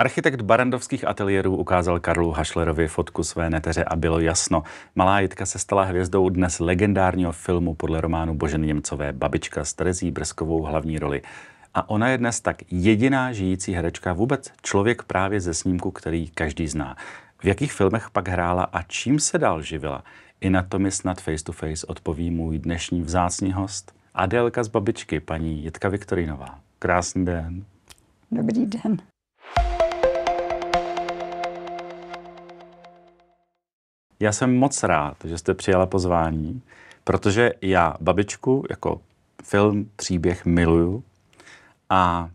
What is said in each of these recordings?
Architekt barandovských ateliérů ukázal Karlu Hašlerovi fotku své neteře a bylo jasno. Malá Jitka se stala hvězdou dnes legendárního filmu podle románu Boženy Němcové Babička s Terezí Brzkovou hlavní roli. A ona je dnes tak jediná žijící herečka vůbec, člověk právě ze snímku, který každý zná. V jakých filmech pak hrála a čím se dál živila? I na to mi snad face to face odpoví můj dnešní vzácný host, Adélka z Babičky, paní Jitka Viktorinová. Krásný den. Dobrý den. Já jsem moc rád, že jste přijala pozvání, protože já babičku jako film, příběh miluju a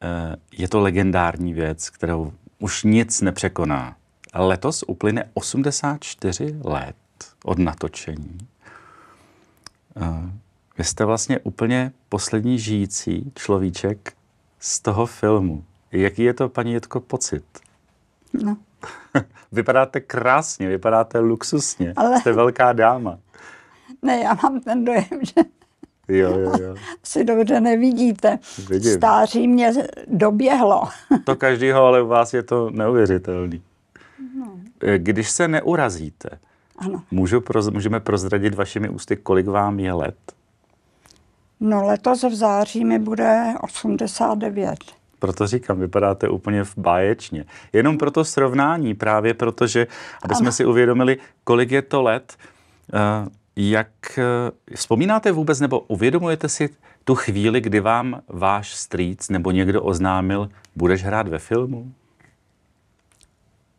e, je to legendární věc, kterou už nic nepřekoná. Letos uplyne 84 let od natočení. E, vy jste vlastně úplně poslední žijící človíček z toho filmu. Jaký je to, paní Jitko, pocit? No, vypadáte krásně, vypadáte luxusně. Ale... Jste velká dáma. Ne, já mám ten dojem, že jo, jo, jo. si dobře nevidíte. Vidím. Stáří mě doběhlo. to každýho, ale u vás je to neuvěřitelný. No. E, když se neurazíte, ano. Můžu proz, můžeme prozradit vašimi ústy, kolik vám je let? No letos v září mi bude 89. Proto říkám, vypadáte úplně v báječně. Jenom proto srovnání, právě protože, aby ano. jsme si uvědomili, kolik je to let, eh, jak eh, vzpomínáte vůbec nebo uvědomujete si tu chvíli, kdy vám váš strýc nebo někdo oznámil, budeš hrát ve filmu?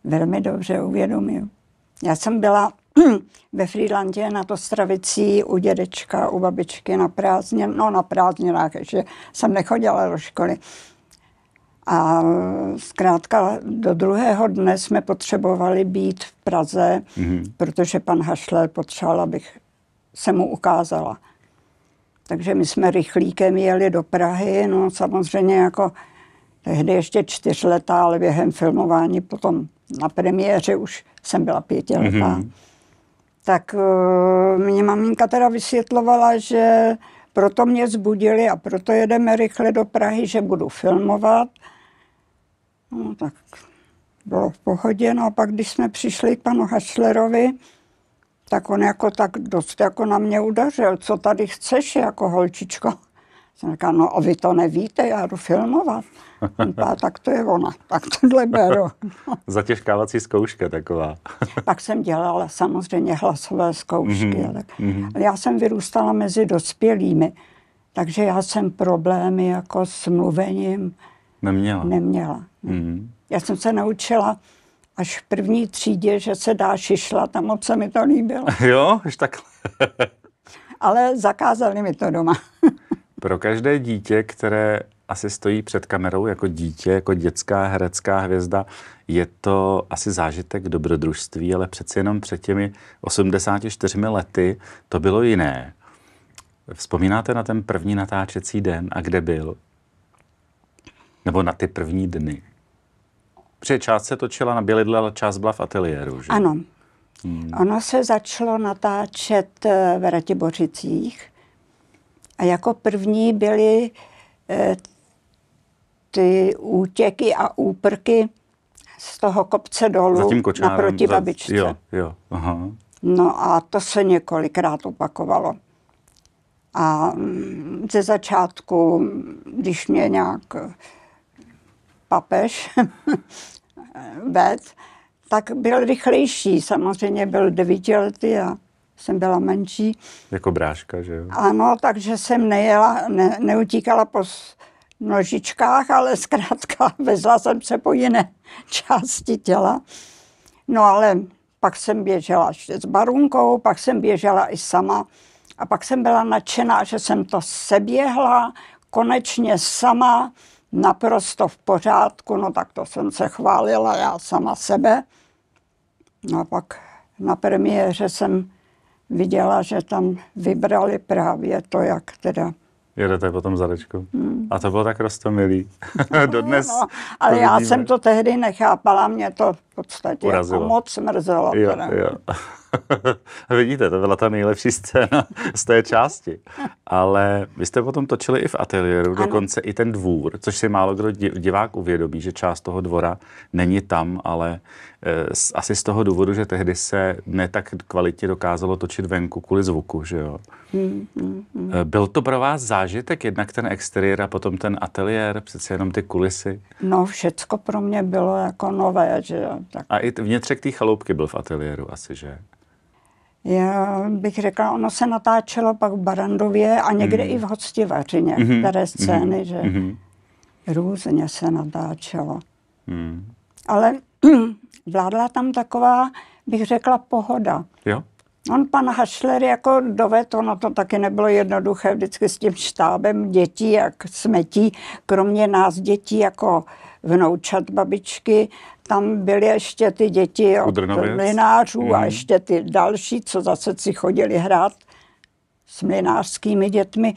Velmi dobře uvědomuju. Já jsem byla ve Frýlandě na to stravicí u dědečka, u babičky na prázdně, no na prázdně, ještě jsem nechodila do školy. A zkrátka do druhého dne jsme potřebovali být v Praze, mm-hmm. protože pan Hašler potřeboval, abych se mu ukázala. Takže my jsme rychlíkem jeli do Prahy, no samozřejmě jako tehdy ještě čtyřletá, ale během filmování potom na premiéře už jsem byla pětiletá. Mm-hmm. Tak eh, mě maminka teda vysvětlovala, že proto mě zbudili a proto jedeme rychle do Prahy, že budu filmovat – No, tak bylo v pohodě. No a pak, když jsme přišli k panu Hašlerovi, tak on jako tak dost jako na mě udařil, co tady chceš jako holčičko. Jsem říkal, no a vy to nevíte, já jdu filmovat. A tak to je ona, tak tohle beru. Zatěžkávací zkouška taková. Pak jsem dělala samozřejmě hlasové zkoušky. Mm-hmm. Tak. Mm-hmm. Ale já jsem vyrůstala mezi dospělými, takže já jsem problémy jako s mluvením, Neměla. Neměla. Mm. Já jsem se naučila až v první třídě, že se dá šišla, tam moc se mi to líbilo. jo, už tak. Ale zakázali mi to doma. Pro každé dítě, které asi stojí před kamerou jako dítě, jako dětská herecká hvězda, je to asi zážitek dobrodružství, ale přeci jenom před těmi 84 lety to bylo jiné. Vzpomínáte na ten první natáčecí den a kde byl? Nebo na ty první dny. Protože část se točila na Bělidle, ale část byla v ateliéru, že? Ano. Hmm. Ono se začalo natáčet eh, v Ratibořicích a jako první byly eh, ty útěky a úprky z toho kopce dolů za tím kočárem, naproti za, babičce. Jo, jo, aha. No a to se několikrát opakovalo. A mm, ze začátku, když mě nějak papež ved, tak byl rychlejší. Samozřejmě byl devítiletý a jsem byla menší. Jako bráška, že jo? Ano, takže jsem nejela, ne, neutíkala po nožičkách, ale zkrátka vezla jsem se po jiné části těla. No ale pak jsem běžela s barunkou, pak jsem běžela i sama a pak jsem byla nadšená, že jsem to seběhla konečně sama naprosto v pořádku, no tak to jsem se chválila já sama sebe. No a pak na premiéře jsem viděla, že tam vybrali právě to, jak teda Jedete potom za Hmm. A to bylo tak rostomilý. Dodnes. No, no, ale já jsem to tehdy nechápala, mě to v podstatě jako moc mrzelo. Jo, teda. jo. Vidíte, to byla ta nejlepší scéna z té části. Ale vy jste potom točili i v ateliéru, ano. dokonce i ten dvůr, což si málo kdo divák uvědomí, že část toho dvora není tam, ale eh, z, asi z toho důvodu, že tehdy se ne tak kvalitě dokázalo točit venku kvůli zvuku, že jo. Hmm, hmm, hmm. Eh, byl to pro vás zážitek, jednak ten exteriér a potom ten ateliér, přece jenom ty kulisy? No, všecko pro mě bylo jako nové, že jo. Tak. A i vnitřek té chaloupky byl v ateliéru asi, že? Já bych řekla, ono se natáčelo pak v Barandově a někde mm. i v Hostivařině, mm-hmm. které mhm. scény, mm-hmm. že mm-hmm. různě se natáčelo. Mm. Ale vládla tam taková, bych řekla, pohoda. Jo? On, pan Hašler, jako dovedl, ono to taky nebylo jednoduché, vždycky s tím štábem dětí, jak smetí, kromě nás dětí, jako vnoučat babičky, tam byly ještě ty děti od mlinářů mm. a mhm. ještě ty další, co zase si chodili hrát s mlinářskými dětmi.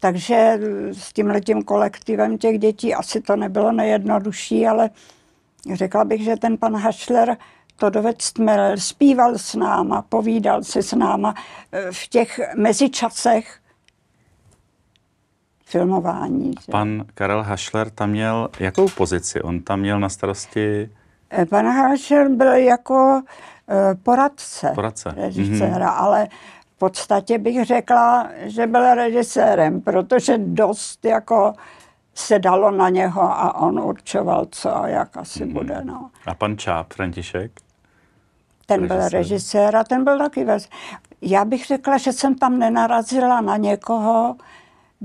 Takže s tímhletím kolektivem těch dětí asi to nebylo nejjednodušší, ale řekla bych, že ten pan Hašler dovedl Stmerel zpíval s náma, povídal si s náma eh, v těch mezičasech, filmování. Že? Pan Karel Hašler tam měl jakou pozici? On tam měl na starosti... Eh, pan Hašler byl jako eh, poradce, poradce. režiséra, mm-hmm. ale v podstatě bych řekla, že byl režisérem, protože dost jako se dalo na něho a on určoval, co a jak asi mm-hmm. bude. No. A pan Čáp, František? Ten byl režisér a ten byl taky vez. Já bych řekla, že jsem tam nenarazila na někoho,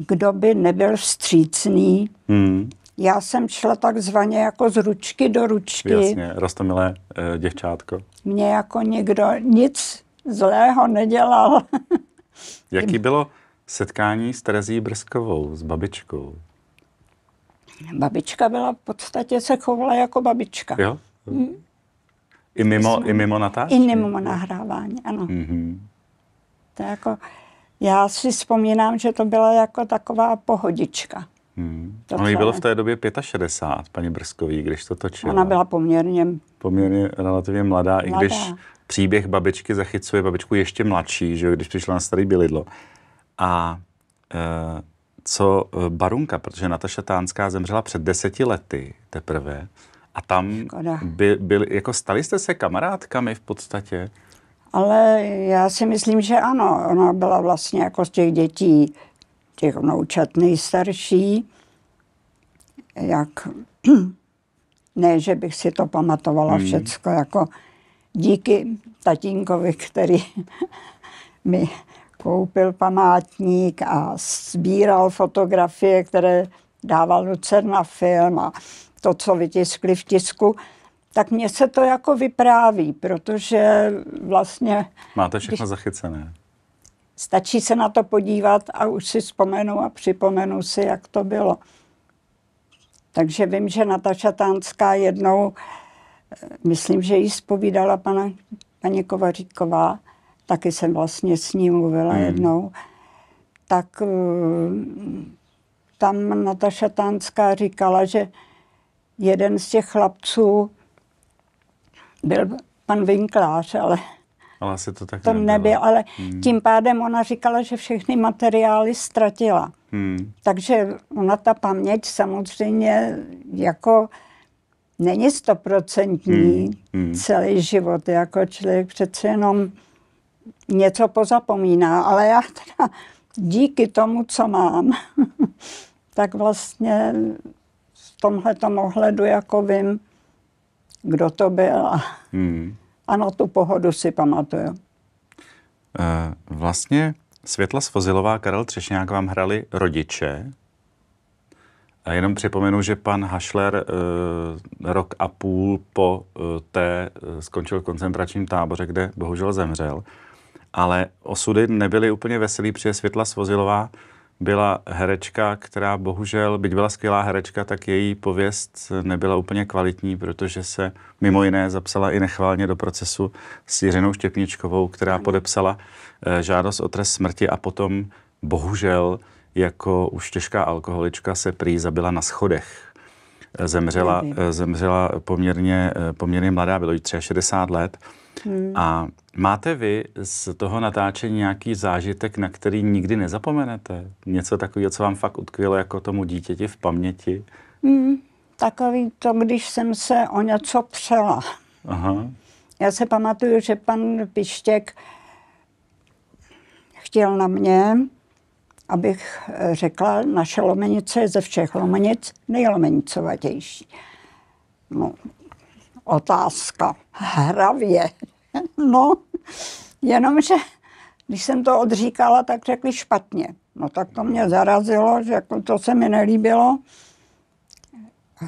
kdo by nebyl vstřícný. Hmm. Já jsem šla takzvaně jako z ručky do ručky. Jasně, rostomilé e, děvčátko. Mně jako nikdo nic zlého nedělal. Jaký bylo setkání s Terezí Brskovou, s babičkou? Babička byla v podstatě, se chovala jako babička. Jo? Hmm. I mimo, Jsme, i mimo natáčení? I mimo nahrávání, ano. Mm-hmm. To je jako já si vzpomínám, že to byla jako taková pohodička. Hmm. Ono jí bylo v té době 65, paní Brzkový, když to točila. Ona byla poměrně... Poměrně relativně mladá, mladá. i když příběh babičky zachycuje babičku ještě mladší, že když přišla na starý bylidlo. A e, co e, Barunka, protože Nataša Tánská zemřela před deseti lety teprve, a tam by, byli, jako stali jste se kamarádkami v podstatě? Ale já si myslím, že ano. Ona byla vlastně jako z těch dětí, těch vnoučat nejstarší. Jak, ne, že bych si to pamatovala hmm. všecko, jako díky tatínkovi, který mi koupil památník a sbíral fotografie, které dával Lucer na film a to, co vytiskli v tisku, tak mně se to jako vypráví, protože vlastně... Máte všechno když... zachycené. Stačí se na to podívat a už si vzpomenu a připomenu si, jak to bylo. Takže vím, že Nataša Tánská jednou, eh, myslím, že jí zpovídala pana, paní Kovaříková, taky jsem vlastně s ní mluvila hmm. jednou, tak eh, tam Nataša Tánská říkala, že jeden z těch chlapců byl pan Vinklář, ale ale asi to tak tom nebylo. nebyl, ale hmm. tím pádem ona říkala, že všechny materiály ztratila. Hmm. Takže ona ta paměť samozřejmě jako není stoprocentní hmm. Hmm. celý život, jako člověk přece jenom něco pozapomíná, ale já teda díky tomu, co mám, tak vlastně v tomhle ohledu jako vím, kdo to byl. Hmm. Ano, tu pohodu si pamatuju. E, vlastně Světla Svozilová a Karel Třešňák vám hrali rodiče. A jenom připomenu, že pan Hašler e, rok a půl po e, té skončil v koncentračním táboře, kde bohužel zemřel. Ale osudy nebyly úplně veselý, protože Světla Svozilová byla herečka, která bohužel, byť byla skvělá herečka, tak její pověst nebyla úplně kvalitní, protože se mimo jiné zapsala i nechválně do procesu s Jiřinou Štěpničkovou, která podepsala eh, žádost o trest smrti a potom bohužel jako už těžká alkoholička se prý zabila na schodech. Eh, zemřela, eh, zemřela poměrně, poměrně mladá, bylo jí 63 let Hmm. A máte vy z toho natáčení nějaký zážitek, na který nikdy nezapomenete? Něco takového, co vám fakt utkvělo jako tomu dítěti v paměti? Hmm. Takový to, když jsem se o něco přela. Aha. Já se pamatuju, že pan Pištěk chtěl na mě, abych řekla, naše lomenice je ze všech lomenic nejlomenicovatější. No, otázka. Hravě. No, jenomže když jsem to odříkala, tak řekli špatně. No tak to mě zarazilo, že jako to se mi nelíbilo.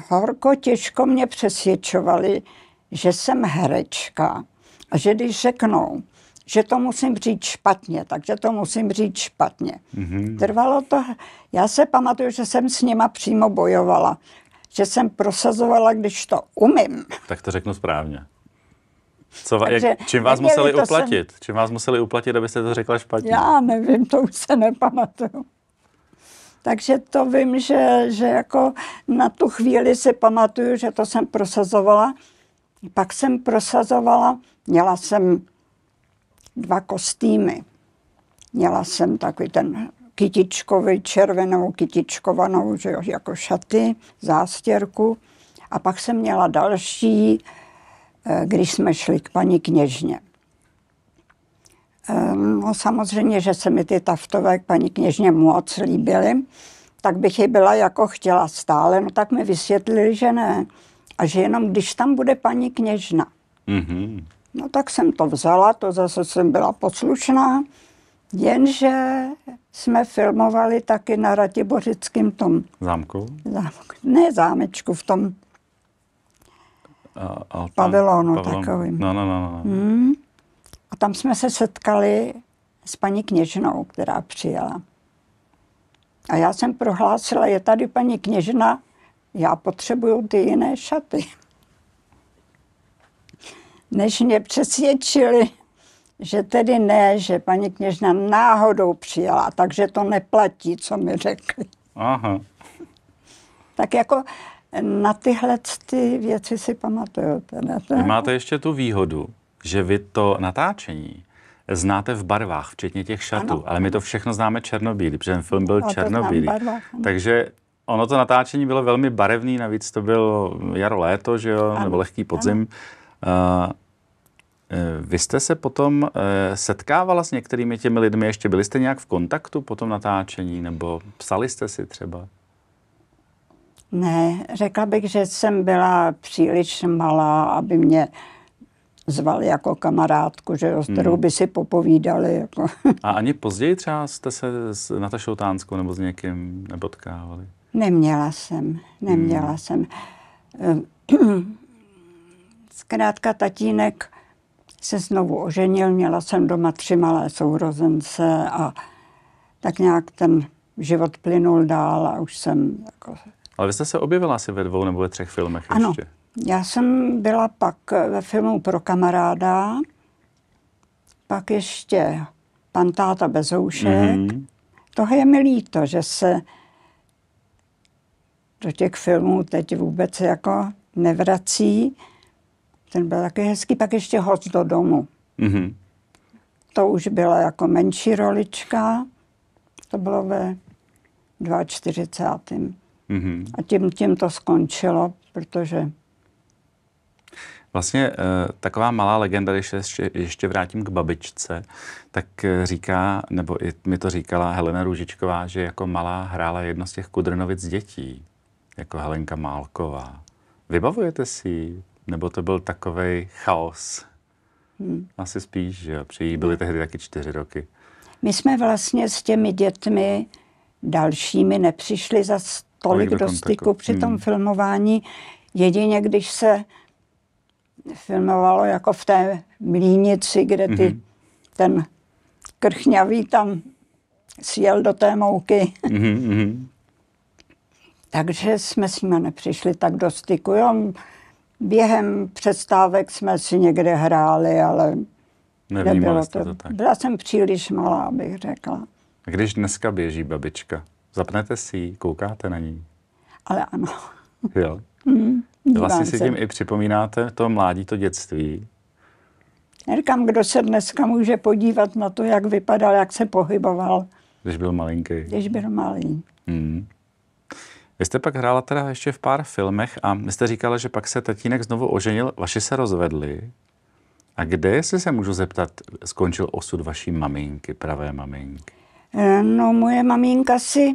Horko těžko mě přesvědčovali, že jsem herečka a že když řeknou, že to musím říct špatně, takže to musím říct špatně. Mm-hmm. Trvalo to, já se pamatuju, že jsem s nima přímo bojovala že jsem prosazovala, když to umím. Tak to řeknu správně. Co, Takže, jak, čím vás neměli, museli uplatit? Jsem... Čím vás museli uplatit, abyste to řekla špatně? Já nevím, to už se nepamatuju. Takže to vím, že, že jako na tu chvíli si pamatuju, že to jsem prosazovala. Pak jsem prosazovala, měla jsem dva kostýmy. Měla jsem takový ten kytičkovi, červenou kytičkovanou, že jo, jako šaty, zástěrku. A pak jsem měla další, eh, když jsme šli k paní kněžně. Ehm, no samozřejmě, že se mi ty taftové k paní kněžně moc líbily, tak bych ji byla jako chtěla stále, no tak mi vysvětlili, že ne. A že jenom když tam bude paní kněžna. Mm-hmm. No tak jsem to vzala, to zase jsem byla poslušná Jenže jsme filmovali taky na Ratibořickém tom... Zámku? zámku? Ne zámečku, v tom a, a pavilonu pavilon. takovým. No, no, no, no, no. Hmm. A tam jsme se setkali s paní kněžnou, která přijela. A já jsem prohlásila, je tady paní kněžna, já potřebuju ty jiné šaty. Než mě přesvědčili, že tedy ne, že paní kněžna náhodou přijela, takže to neplatí, co mi řekli. Aha. Tak jako na tyhle ty věci si pamatuju. Teda, teda. Vy máte ještě tu výhodu, že vy to natáčení znáte v barvách, včetně těch šatů, ano. ale my to všechno známe černobílý, protože ten film byl no, černobílý. Takže ono to natáčení bylo velmi barevný, navíc to bylo jaro, léto, že jo, ano. nebo lehký podzim. Ano. Eh, Eh, vy jste se potom eh, setkávala s některými těmi lidmi, ještě byli jste nějak v kontaktu po tom natáčení, nebo psali jste si třeba? Ne, řekla bych, že jsem byla příliš malá, aby mě zval jako kamarádku, že jo, s kterou hmm. by si popovídali. Jako. A ani později třeba jste se s Natašou Tánskou nebo s někým nepotkávali? Neměla jsem, neměla hmm. jsem. Eh, zkrátka tatínek se znovu oženil, měla jsem doma tři malé sourozence a tak nějak ten život plynul dál a už jsem... Jako... Ale vy jste se objevila asi ve dvou nebo ve třech filmech ano, ještě. já jsem byla pak ve filmu Pro kamaráda, pak ještě Pan táta Bezoušek. Mm-hmm. Toho je mi líto, že se do těch filmů teď vůbec jako nevrací. Ten byl taky hezký, pak ještě host do domu. Mm-hmm. To už byla jako menší rolička, to bylo ve 42. Mm-hmm. A tím, tím to skončilo, protože... Vlastně eh, taková malá legenda, když ještě, ještě vrátím k babičce, tak eh, říká, nebo i mi to říkala Helena Růžičková, že jako malá hrála jedno z těch Kudrnovic dětí, jako Helenka Málková. Vybavujete si nebo to byl takový chaos? Hmm. Asi spíš, že jo? Při jí byly no. tehdy taky čtyři roky. My jsme vlastně s těmi dětmi dalšími nepřišli za tolik do, do styku při tom hmm. filmování. Jedině, když se filmovalo jako v té mlínici, kde ty, hmm ten krchňavý tam sjel do té mouky. hmm Takže jsme s nimi nepřišli tak do styku. Jo. Během přestávek jsme si někde hráli, ale nebylo to. to tak. Byla jsem příliš malá, bych řekla. Když dneska běží babička, zapnete si ji, koukáte na ní? Ale ano. Jo. Mm, vlastně si se. tím i připomínáte to mládí, to dětství. říkám, kdo se dneska může podívat na to, jak vypadal, jak se pohyboval. Když byl malinký. Když byl malý. Mm. Vy jste pak hrála teda ještě v pár filmech a vy jste říkala, že pak se tatínek znovu oženil, vaši se rozvedli. A kde, jestli se můžu zeptat, skončil osud vaší maminky, pravé maminky? Eh, no, moje maminka si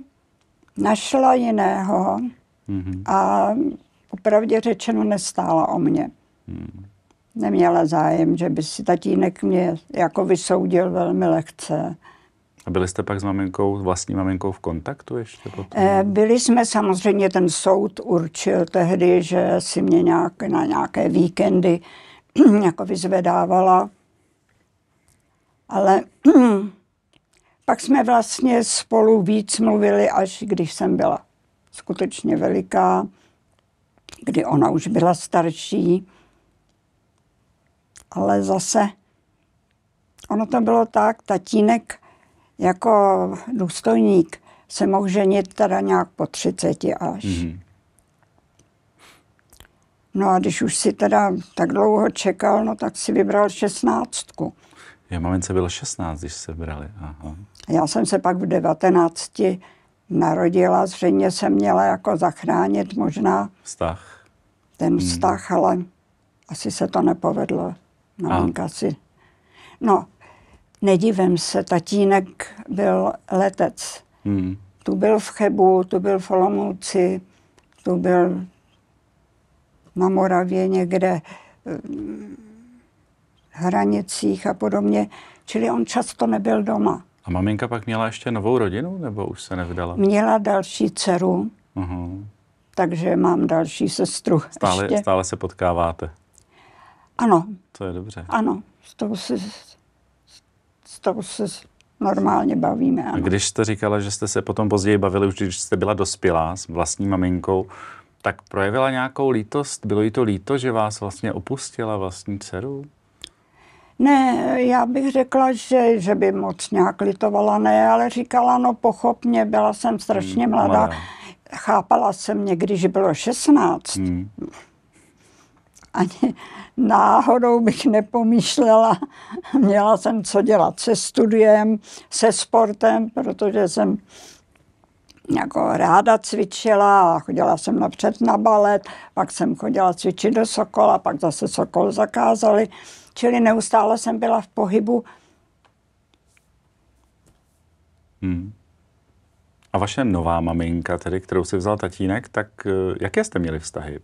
našla jiného mm-hmm. a opravdě řečeno nestála o mě. Mm. Neměla zájem, že by si tatínek mě jako vysoudil velmi lehce. A byli jste pak s maminkou, s vlastní maminkou v kontaktu ještě potom? Eh, byli jsme samozřejmě, ten soud určil tehdy, že si mě nějak, na nějaké víkendy jako vyzvedávala. Ale pak jsme vlastně spolu víc mluvili, až když jsem byla skutečně veliká, kdy ona už byla starší. Ale zase ono to bylo tak, tatínek jako důstojník se mohl ženit teda nějak po 30 až. Mm-hmm. No a když už si teda tak dlouho čekal, no tak si vybral šestnáctku. Já mamince bylo 16, když se brali. Aha. Já jsem se pak v 19 narodila, zřejmě jsem měla jako zachránit možná vztah. ten hmm. ale asi se to nepovedlo. Maminka no, si. No, Nedivím se, tatínek byl letec. Hmm. Tu byl v Chebu, tu byl v Olomouci, tu byl na Moravě někde, eh, hranicích a podobně. Čili on často nebyl doma. A maminka pak měla ještě novou rodinu, nebo už se nevdala? Měla další dceru, uh-huh. takže mám další sestru. Stále, ještě. stále se potkáváte? Ano. To je dobře. Ano, s tou, s tou se normálně bavíme. Ano. A když jste říkala, že jste se potom později bavili, už když jste byla dospělá s vlastní maminkou, tak projevila nějakou lítost? Bylo jí to líto, že vás vlastně opustila vlastní dceru? Ne, já bych řekla, že, že by moc nějak litovala, ne, ale říkala, no pochop mě, byla jsem strašně hmm, mladá. Chápala jsem mě, když bylo 16. Hmm ani náhodou bych nepomýšlela. Měla jsem co dělat se studiem, se sportem, protože jsem jako ráda cvičila a chodila jsem napřed na balet, pak jsem chodila cvičit do Sokola, pak zase Sokol zakázali, čili neustále jsem byla v pohybu. Hmm. A vaše nová maminka, tedy kterou si vzal tatínek, tak eh, jaké jste měli vztahy?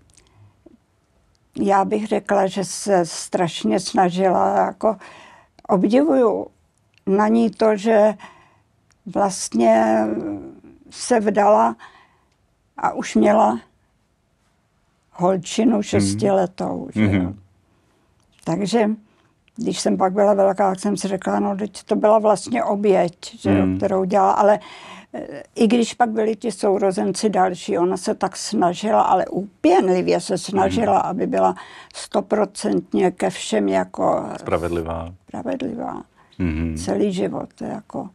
já bych řekla, že se strašně snažila. Jako obdivuju na ní to, že vlastně se vdala a už měla holčinu mhm. šestiletou. Mm. mm Takže když jsem pak byla velká, tak jsem si řekla, no teď to byla vlastně oběť, že, mm. kterou dělala, ale i když pak byli ti sourozenci další, ona se tak snažila, ale úpěnlivě se snažila, hmm. aby byla stoprocentně ke všem jako... Spravedlivá. Spravedlivá. Hmm. Celý život, jako.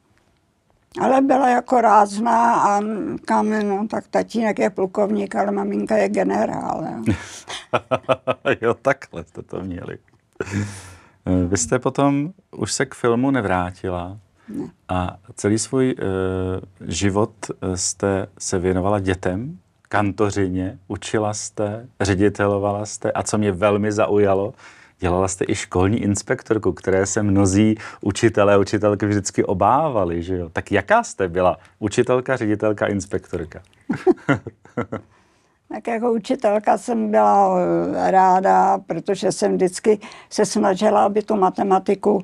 Ale byla jako rázná a kam, no, tak tatínek je plukovník, ale maminka je generál. Jo, jo takhle jste to měli. Vy jste potom už se k filmu nevrátila. A celý svůj uh, život eh, jste se věnovala dětem, kantořině, učila jste, ředitelovala jste a co mě velmi zaujalo, dělala jste i školní inspektorku, které se mnozí učitelé a učitelky vždycky obávali, že jo? Tak jaká jste byla? Učitelka, ředitelka, inspektorka? Tak jako učitelka jsem byla eh, ráda, protože jsem vždycky se snažila, aby tu matematiku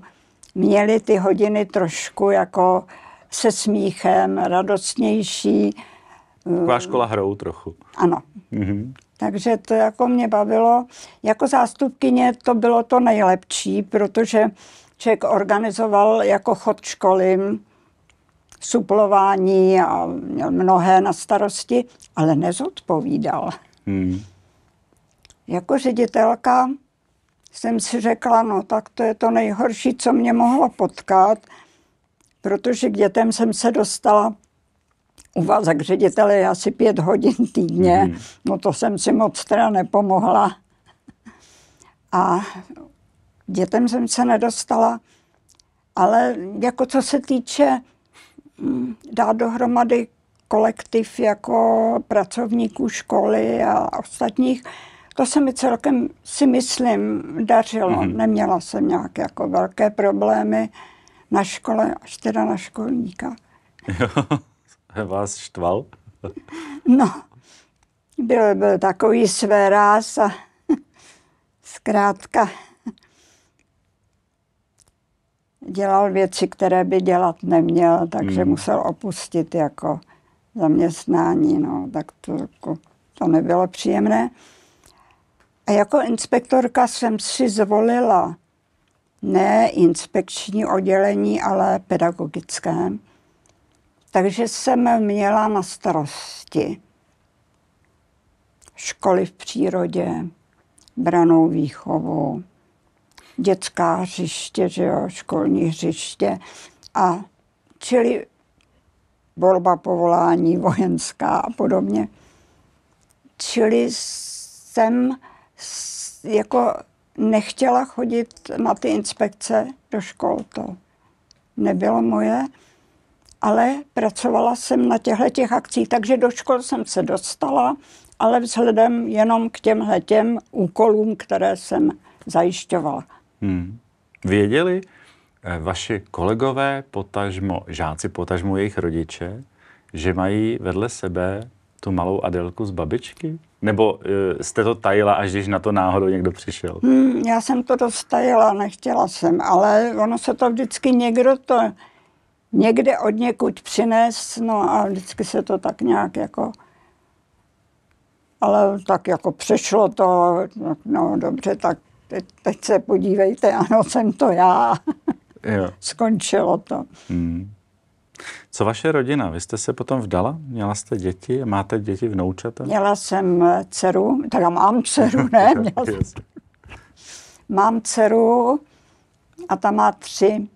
měli ty hodiny trošku jako se smíchem, radostnější. Taková škola hrou trochu. Ano. Mm-hmm. Takže to jako mě bavilo. Jako zástupkyně to bylo to nejlepší, protože člověk organizoval jako chod školy, suplování a měl mnohé na starosti, ale nezodpovídal. Hmm. Jako ředitelka jsem si řekla, no tak to je to nejhorší, co mě mohlo potkat, protože k dětem jsem se dostala k ředitele asi pět hodin týdně, mm. no to jsem si moc teda nepomohla. A dětem jsem se nedostala, ale jako co se týče mm, dát dohromady kolektiv jako pracovníků školy a ostatních, to se mi celkem, si myslím, dařilo. Mm-hmm. Neměla jsem nějaké jako velké problémy na škole, až teda na školníka. Jo, vás štval? no, byl, byl takový své ráz a zkrátka dělal věci, které by dělat neměl, takže mm. musel opustit jako zaměstnání, no, tak to, to nebylo příjemné. A jako inspektorka jsem si zvolila ne inspekční oddělení, ale pedagogické. Takže jsem měla na starosti školy v přírodě, branou výchovu, dětská hřiště, že jo, školní hřiště. A čili volba povolání vojenská a podobně. Čili jsem jako nechtěla chodit na ty inspekce do škol. To nebylo moje, ale pracovala jsem na těchto těch akcích, takže do škol jsem se dostala, ale vzhledem jenom k těmhle těm úkolům, které jsem zajišťovala. Hmm. Věděli eh, vaši kolegové, potažmo žáci, potažmo jejich rodiče, že mají vedle sebe tu malou Adelku z babičky? Nebo eh, jste to tajila, až když na to náhodou někdo přišel? Hmm, já jsem to dostajila, nechtěla jsem, ale ono se to vždycky někdo to někde od někud přines, no a vždycky se to tak nějak jako... Ale tak jako přešlo to, no, no dobře, tak teď, teď se podívejte, ano, jsem to já. Jo. Skončilo to. Hmm. Co vaše rodina? Vy jste se potom vdala? Měla jste děti? Máte děti vnoučata? Měla jsem eh, dceru, teda mám dceru, ne? Měla jsem... mám dceru a ta má tři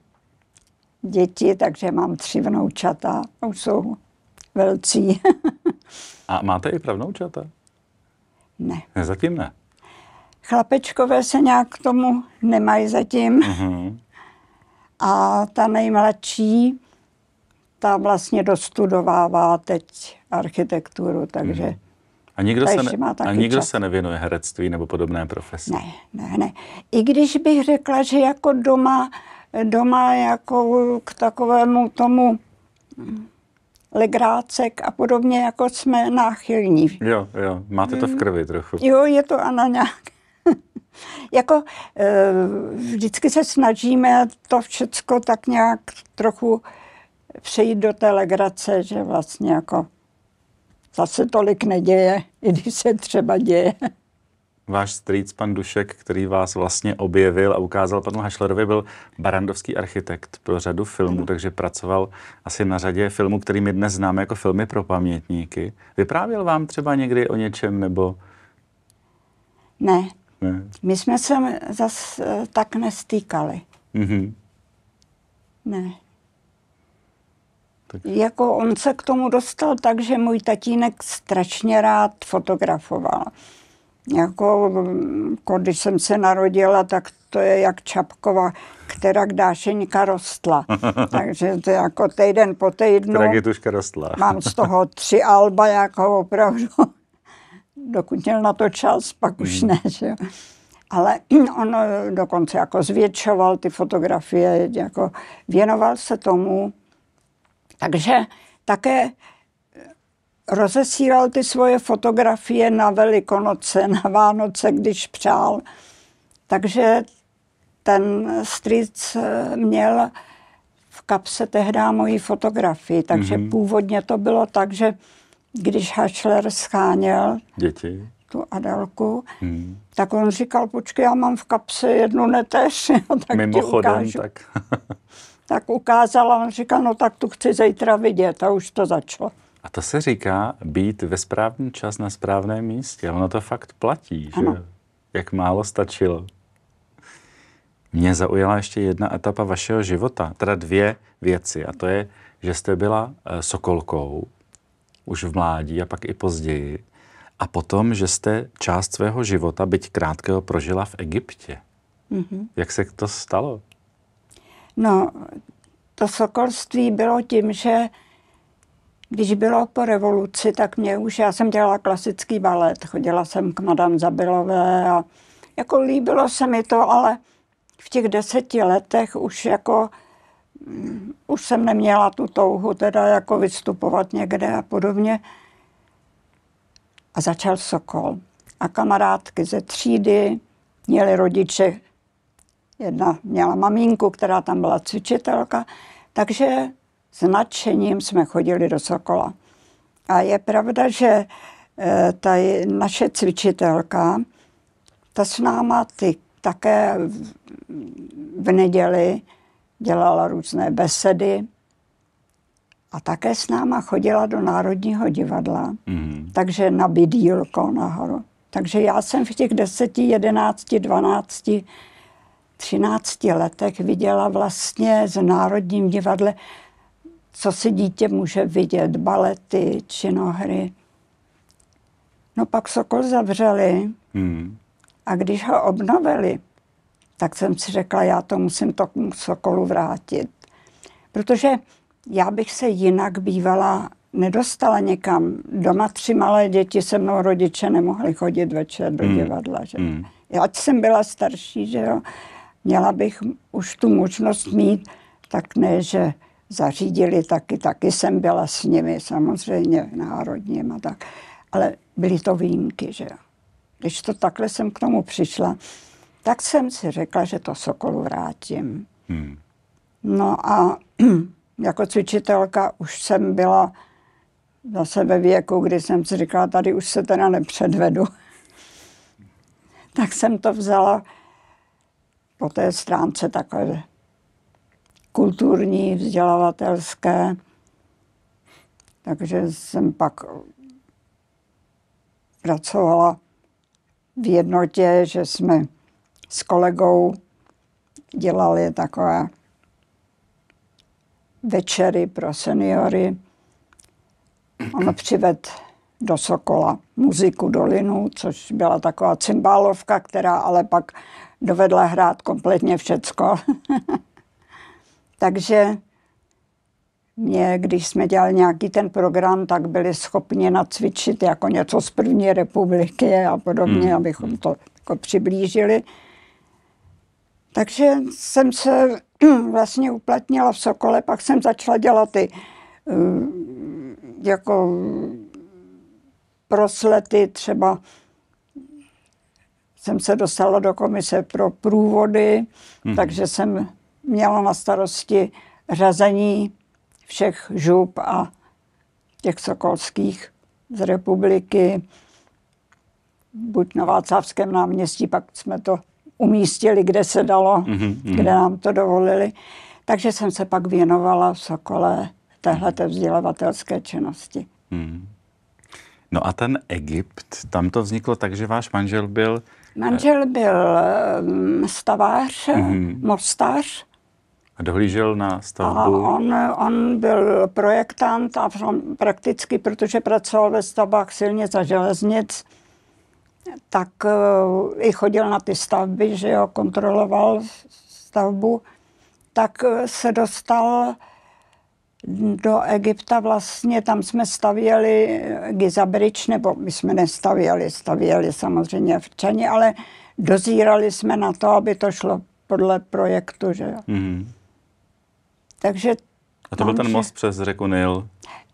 děti, takže mám tři vnoučata. Už jsou velcí. a máte i pravnoučata? Ne. ne. Zatím ne. Chlapečkové se nějak k tomu nemají zatím. Mm-hmm. A ta nejmladší, tam vlastně dostudovává teď architekturu, takže... Mm. A nikdo, se, ne, a nikdo se nevěnuje herectví nebo podobné profesi? Ne, ne, ne. I když bych řekla, že jako doma, doma jako k takovému tomu mm, legrácek a podobně, jako jsme náchylní. Jo, jo, máte to v mm. krvi trochu. Jo, je to a na nějak. jako eh, vždycky se snažíme to všecko tak nějak trochu přejít do té legrace, že vlastně jako zase tolik neděje, i když se třeba děje. Váš strýc, pan Dušek, který vás vlastně objevil a ukázal panu Hašlerovi, byl barandovský architekt pro řadu filmů, no. takže pracoval asi na řadě filmů, který my dnes známe jako filmy pro pamětníky. Vyprávěl vám třeba někdy o něčem nebo... Ne. ne. My jsme se zase eh, tak nestýkali. Mm-hmm. Ne. Tak... Jako on se k tomu dostal tak, že můj tatínek strašně rád fotografoval. Jako, jako když jsem se narodila, tak to je jak Čapkova, která k dášeňka rostla. Takže to jako týden po týdnu. tuška rostla. mám z toho tři alba, jako opravdu. Dokud měl na to čas, pak už hmm. ne, že Ale on dokonce jako zvětšoval ty fotografie, jako věnoval se tomu, takže také eh, rozesílal ty svoje fotografie na Velikonoce, na Vánoce, když přál. Takže ten strýc eh, měl v kapse tehdy moji fotografii, takže mm-hmm. původně to bylo tak, že když Hašler scháněl Děti. tu Adelku, mm. tak on říkal, počkej, já mám v kapse jednu neteř, tak Mimochodem, ti ukážu. tak. tak ukázala, on říká, no tak tu chci zítra vidět a už to začalo. A to se říká být ve správný čas na správném místě. Ono to fakt platí, ano. že? Jak málo stačilo. Mě zaujala ještě jedna etapa vašeho života, teda dvě věci. A to je, že jste byla eh, sokolkou už v mládí a pak i později. A potom, že jste část svého života, byť krátkého, prožila v Egyptě. Mm-hmm. Jak se to stalo? No, to sokolství bylo tím, že když bylo po revoluci, tak mě už, já jsem dělala klasický balet, chodila jsem k Madame Zabilové a jako líbilo se mi to, ale v těch deseti letech už jako mm, už jsem neměla tu touhu teda jako vystupovat někde a podobně. A začal Sokol. A kamarádky ze třídy měly rodiče Jedna měla maminku, která tam byla cvičitelka, takže s nadšením jsme chodili do Sokola. A je pravda, že eh, ta naše cvičitelka, ta s náma ty také v neděli dělala různé besedy a také s náma chodila do Národního divadla, mm. takže na bidílko nahoru. Takže já jsem v těch deseti, jedenácti, dvanácti 13 letech viděla vlastně z Národním divadle, co si dítě může vidět, balety, činohry. No pak Sokol zavřeli hmm. a když ho obnovili, tak jsem si řekla, já to musím tomu Sokolu vrátit. Protože já bych se jinak bývala nedostala někam. Doma tři malé děti se mnou rodiče nemohli chodit večer do hmm. divadla. Že? Hmm. jsem byla starší, že jo měla bych už tu možnost mít, tak ne, že zařídili taky, taky jsem byla s nimi samozřejmě národním a tak. Ale byly to výjimky, že jo. Když to takhle jsem k tomu přišla, tak jsem si řekla, že to Sokolu vrátím. Hmm. No a jako cvičitelka už jsem byla zase ve věku, kdy jsem si říkala, tady už se teda nepředvedu. tak jsem to vzala po té stránce takové kulturní, vzdělavatelské. Takže jsem pak pracovala v jednotě, že jsme s kolegou dělali takové večery pro seniory. On přived do Sokola muziku Dolinu, což byla taková cymbálovka, která ale pak dovedla hrát kompletně všecko. Takže mě, když jsme dělali nějaký ten program, tak byli schopni nacvičit jako něco z první republiky a podobně, hmm. abychom to jako přiblížili. Takže jsem se vlastně uplatnila v Sokole, pak jsem začala dělat ty eh, jako proslety třeba jsem se dostala do komise pro průvody, mm-hmm. takže jsem měla na starosti řazení všech žup a těch sokolských z republiky, buď na Václavském náměstí, pak jsme to umístili, kde se dalo, mm-hmm. kde nám to dovolili. Takže jsem se pak věnovala v Sokole téhle mhm. vzdělavatelské činnosti. Mm. No a ten Egypt, tam to vzniklo tak, že váš manžel byl Manžel byl ehm, stavář, mm-hmm. mostař. A dohlížel na stavbu? A on, on byl projektant a prakticky, protože pracoval ve stavbách silně za železnic, tak eh, i chodil na ty stavby, že jo, kontroloval stavbu, tak eh, se dostal do Egypta vlastně, tam jsme stavěli eh, Bridge, nebo my jsme nestavěli, stavěli samozřejmě v Čani, ale dozírali jsme na to, aby to šlo podle projektu, že jo. Mm-hmm. Takže... A to byl ten most že... přes řeku Nil?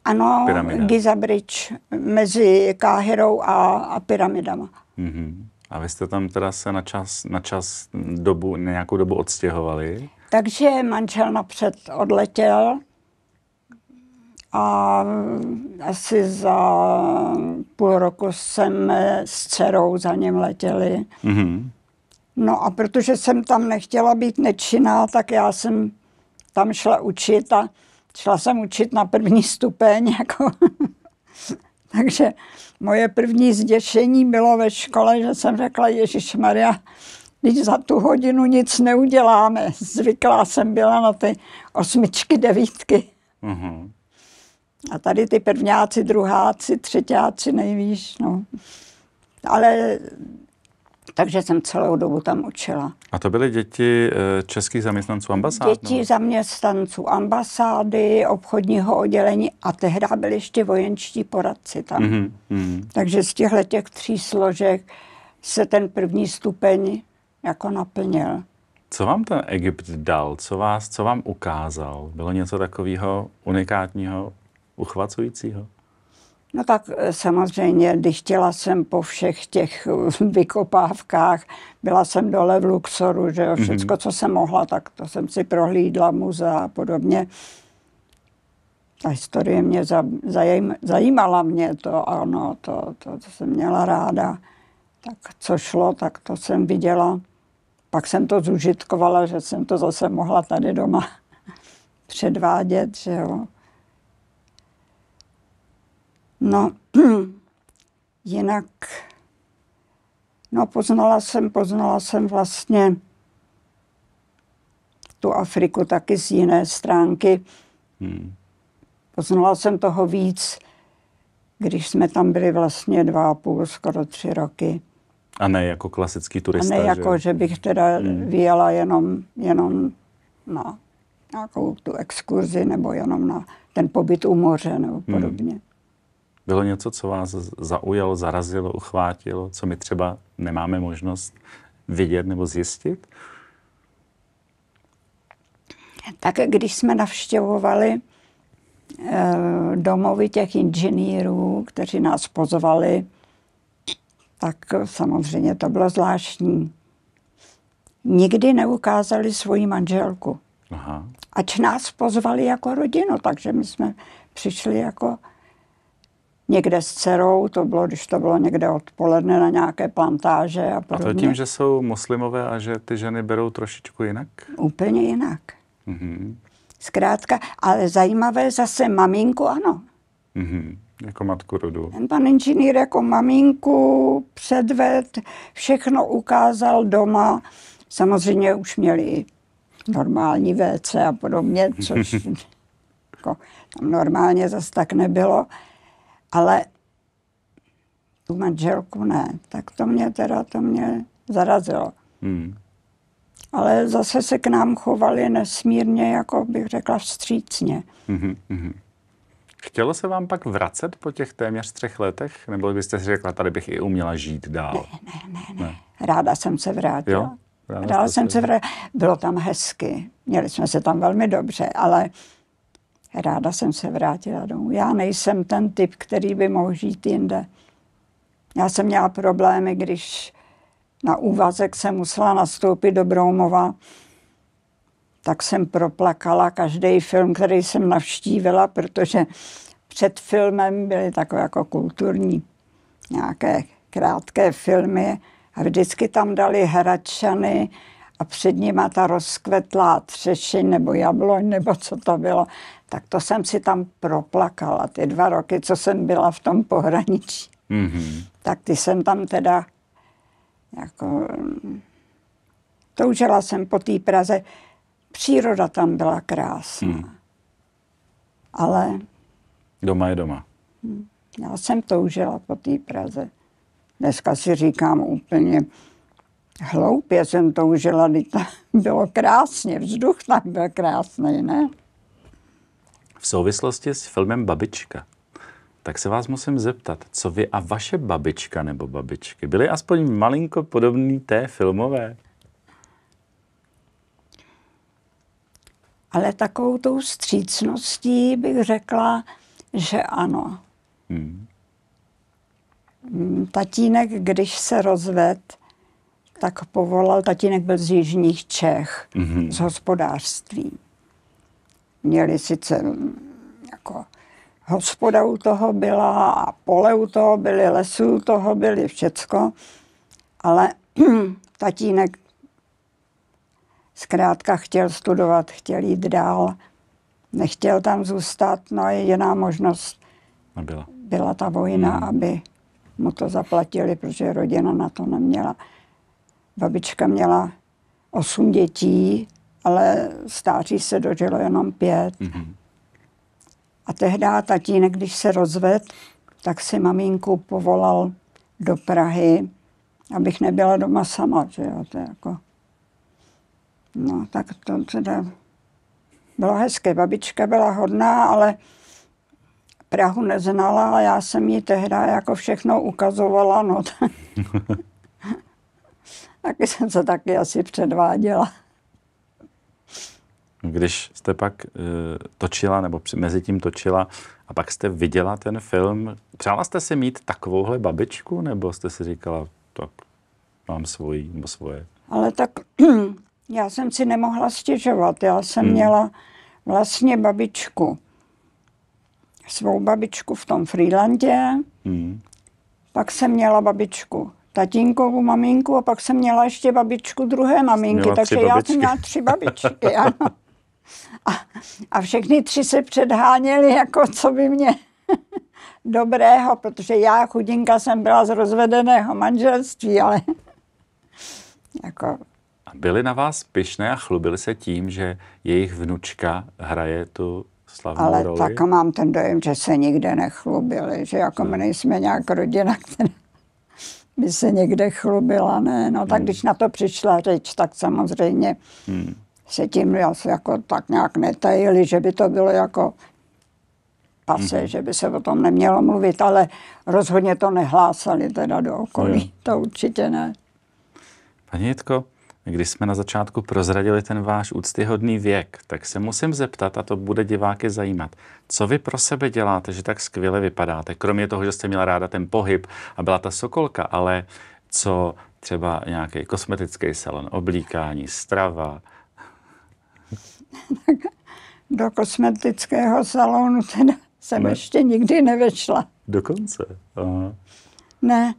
Ano, pyramida. Bridge mezi Káhirou a, a pyramidama. Mm-hmm. A vy jste tam teda se na čas, na čas dobu, nějakou dobu odstěhovali? Takže manžel napřed odletěl, a mm, asi za mm, půl roku jsme eh, s dcerou za ním letěli. Mm-hmm. No a protože jsem tam nechtěla být nečinná, tak já jsem tam šla učit a šla jsem učit na první stupeň. Jako Takže moje první zděšení bylo ve škole, že jsem řekla, Ježíš Maria, když za tu hodinu nic neuděláme. Zvyklá jsem byla na ty osmičky, devítky. Mm-hmm. A tady ty prvňáci, druháci, třetíáci nejvíš, no. Ale takže jsem celou dobu tam učila. A to byly děti eh, českých zaměstnanců ambasády, Děti no? zaměstnanců ambasády, obchodního oddělení a tehdy byli ještě vojenští poradci tam. Mm-hmm. Takže z těchto těch tří složek se ten první stupeň jako naplnil. Co vám ten Egypt dal? Co, vás, co vám ukázal? Bylo něco takového unikátního, uchvacujícího? No tak e, samozřejmě, když chtěla jsem po všech těch e, vykopávkách, byla jsem dole v Luxoru, že jo, mhm. všecko, co jsem mohla, tak to jsem si prohlídla, muzea a podobně. Ta historie mě za, zajím, zajímala mě to, ano, to, to, to jsem měla ráda. Tak co šlo, tak to jsem viděla. Pak jsem to zužitkovala, že jsem to zase mohla tady doma předvádět, že jo. No, jinak, no poznala jsem, poznala jsem vlastně tu Afriku taky z jiné stránky. Hmm. Poznala jsem toho víc, když jsme tam byli vlastně dva a půl, skoro tři roky. A ne jako klasický turista. A ne jako, že, že bych teda hmm. vyjela jenom, jenom na nějakou tu exkurzi nebo jenom na ten pobyt u moře nebo hmm. podobně. Hmm. Bylo něco, co vás zaujalo, zarazilo, uchvátilo, co my třeba nemáme možnost vidět nebo zjistit? Tak když jsme navštěvovali eh, domovy těch inženýrů, kteří nás pozvali, tak samozřejmě to bylo zvláštní. Nikdy neukázali svoji manželku. Aha. Ač nás pozvali jako rodinu, takže my jsme přišli jako někde s dcerou, to bylo, když to bylo někde odpoledne na nějaké plantáže a podobně. A to tím, že jsou muslimové a že ty ženy berou trošičku jinak? Úplně jinak. Mm-hmm. Zkrátka, ale zajímavé zase maminku, ano. Mm-hmm. Jako matku rodu. Ten pan inženýr jako maminku předved, všechno ukázal doma. Samozřejmě už měli normální WC a podobně, což jako, tam normálně zase tak nebylo. Ale tu manželku ne. Tak to mě teda, to mě zarazilo. Hmm. Ale zase se k nám chovali nesmírně, jako bych řekla, vstřícně. Hmm, hmm. Chtělo se vám pak vracet po těch téměř třech letech? Nebo byste si řekla, tady bych i uměla žít dál? Ne, ne, ne. ne. Ráda jsem se vrátila. Jo? Ráda, Ráda jsem se vrátila. Bylo tam hezky. Měli jsme se tam velmi dobře, ale ráda jsem se vrátila domů. Já nejsem ten typ, který by mohl žít jinde. Já jsem měla problémy, když na úvazek jsem musela nastoupit do Broumova, tak jsem proplakala každý film, který jsem navštívila, protože před filmem byly takové jako kulturní nějaké krátké filmy a vždycky tam dali hračany, a před nima ta rozkvetlá třešin nebo jabloň nebo co to bylo, tak to jsem si tam proplakala ty dva roky, co jsem byla v tom pohraničí. Mm-hmm. Tak ty jsem tam teda jako toužila jsem po té Praze. Příroda tam byla krásná. Mm. Ale... Doma je doma. Já jsem toužila po té Praze. Dneska si říkám úplně, Hloupě jsem to užila, bylo krásně, vzduch tak byl krásný, ne? V souvislosti s filmem Babička, tak se vás musím zeptat, co vy a vaše babička nebo babičky byly aspoň malinko podobný té filmové? Ale takovou tou střícností bych řekla, že ano. Hmm. Tatínek, když se rozved, tak povolal, tatínek byl z jižních Čech, mm-hmm. z hospodářství. Měli sice mm, jako hospoda u toho byla a pole u toho byly, lesy u toho byly, všecko, ale tatínek zkrátka chtěl studovat, chtěl jít dál, nechtěl tam zůstat, no a jediná možnost byla, byla ta vojna, hmm. aby mu to zaplatili, protože rodina na to neměla. Babička měla osm dětí, ale stáří se dožilo jenom pět. Mm-hmm. A tehdy tatínek, když se rozvedl, tak si maminku povolal do Prahy, abych nebyla doma sama, že jo, to je jako... No, tak to teda bylo hezké. Babička byla hodná, ale Prahu neznala a já jsem jí tehdy jako všechno ukazovala, no. Taky jsem se taky asi předváděla. Když jste pak uh, točila, nebo mezi tím točila, a pak jste viděla ten film, přála jste si mít takovouhle babičku, nebo jste si říkala, tak mám svoji, nebo svoje? Ale tak já jsem si nemohla stěžovat. Já jsem hmm. měla vlastně babičku. Svou babičku v tom Freelandě. Hmm. Pak jsem měla babičku tatínkovou maminku a pak jsem měla ještě babičku druhé maminky, takže já jsem měla tři babičky, ano. A, a všechny tři se předháněly, jako co by mě dobrého, protože já chudinka jsem byla z rozvedeného manželství, ale jako... A byly na vás pyšné a chlubili se tím, že jejich vnučka hraje tu slavnou ale roli? Ale tak mám ten dojem, že se nikde nechlubili, že jako hmm. my nejsme nějak rodina, která by se někde chlubila, ne? No tak hmm. když na to přišla řeč, tak samozřejmě hmm. se tím jako tak nějak netajili, že by to bylo jako pase, hmm. že by se o tom nemělo mluvit, ale rozhodně to nehlásali teda do okolí, hmm. to určitě ne. Paní Jitko, když jsme na začátku prozradili ten váš úctyhodný věk, tak se musím zeptat, a to bude diváky zajímat, co vy pro sebe děláte, že tak skvěle vypadáte, kromě toho, že jste měla ráda ten pohyb a byla ta sokolka, ale co třeba nějaký kosmetický salon, oblíkání, strava? Do kosmetického salonu teda jsem ne. ještě nikdy nevešla. Dokonce? Aha. Ne.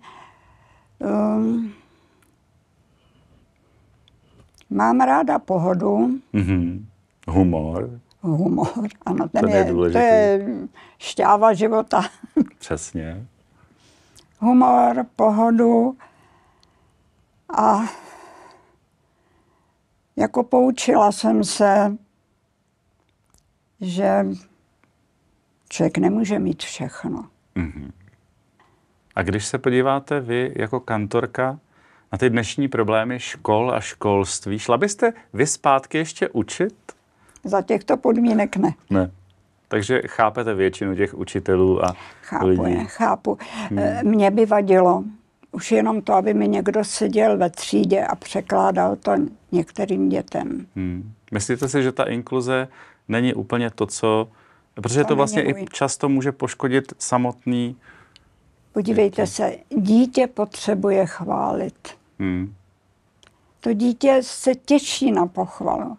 Um, Mám ráda pohodu. Mm-hmm. Humor. Humor, ano, ten, ten je, je to je šťáva života. Přesně. Humor, pohodu a jako poučila jsem se, že člověk nemůže mít všechno. Mm-hmm. A když se podíváte vy jako kantorka na ty dnešní problémy škol a školství. Šla byste vy zpátky ještě učit? Za těchto podmínek ne. Ne. Takže chápete většinu těch učitelů a chápu, lidí? Je, chápu. Hmm. Eh, Mně by vadilo už jenom to, aby mi někdo seděl ve třídě a překládal to některým dětem. Hmm. Myslíte si, že ta inkluze není úplně to, co... Protože to, to vlastně i často může poškodit samotný Podívejte se, dítě potřebuje chválit. Hmm. To dítě se těší na pochvalu.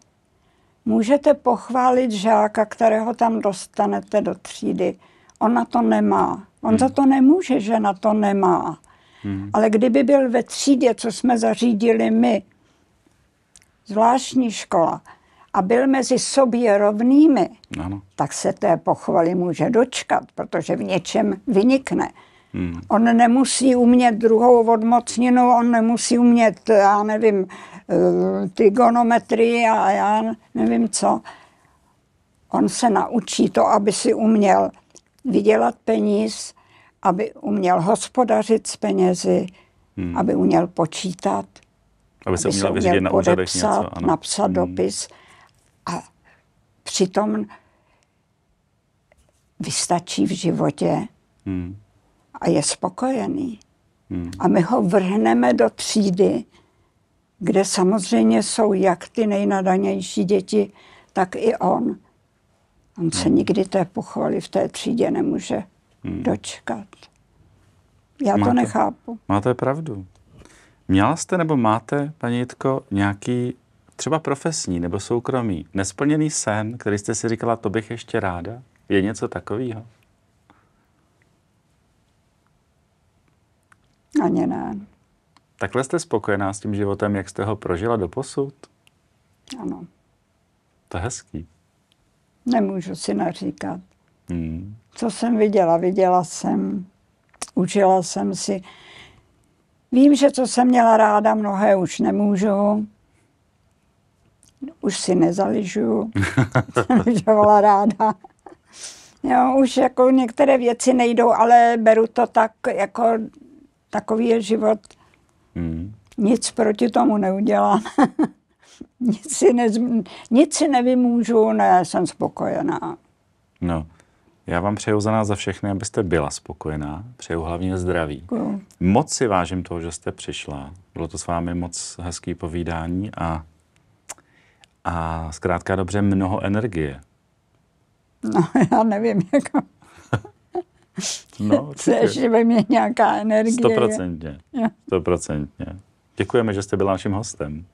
Můžete pochválit žáka, kterého tam dostanete do třídy. On na to nemá. On hmm. za to nemůže, že na to nemá. Hmm. Ale kdyby byl ve třídě, co jsme zařídili my, zvláštní škola, a byl mezi sobě rovnými, ano. tak se té pochvaly může dočkat, protože v něčem vynikne. Hmm. On nemusí umět druhou odmocninu, on nemusí umět, já nevím, eh, trigonometrii a já nevím co. On se naučí to, aby si uměl vydělat peníz, aby uměl hospodařit s penězi, hmm. aby uměl počítat, aby se aby uměl, uměl na podepsat, něco, ano. Hmm. napsat hmm. dopis. A přitom vystačí v životě hmm a je spokojený. Hmm. A my ho vrhneme do třídy, kde samozřejmě jsou jak ty nejnadanější děti, tak i on. On se hmm. nikdy té pochvaly v té třídě nemůže hmm. dočkat. Já máte, to nechápu. Máte pravdu. Měla jste nebo máte, paní Jitko, nějaký třeba profesní nebo soukromý nesplněný sen, který jste si říkala, to bych ještě ráda? Je něco takového? Ani ne. Takhle jste spokojená s tím životem, jak jste ho prožila do posud? Ano. To je hezký. Nemůžu si naříkat. Hmm. Co jsem viděla? Viděla jsem, učila jsem si. Vím, že co jsem měla ráda, mnohé už nemůžu. Už si nezaližu, jsem ráda. Jo, už jako některé věci nejdou, ale beru to tak jako Takový je život. Hmm. Nic proti tomu neudělám. nic, si nez, nic si nevymůžu, ne, jsem spokojená. No, já vám přeju za nás za všechny, abyste byla spokojená. Přeju hlavně zdraví. Děkuju. Moc si vážím toho, že jste přišla. Bylo to s vámi moc hezký povídání a, a zkrátka dobře mnoho energie. No, já nevím, jak No, se ještě ve mě nějaká energie. Stoprocentně, stoprocentně. Děkujeme, že jste byl naším hostem.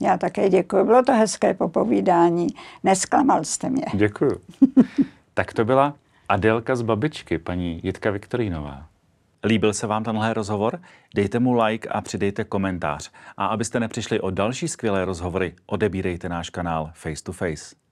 Já také děkuji. Bylo to hezké popovídání. Nesklamal jste mě. Děkuji. tak to byla Adelka z babičky, paní Jitka Viktorínová. Líbil se vám tenhle rozhovor? Dejte mu like a přidejte komentář. A abyste nepřišli o další skvělé rozhovory, odebírejte náš kanál Face to Face.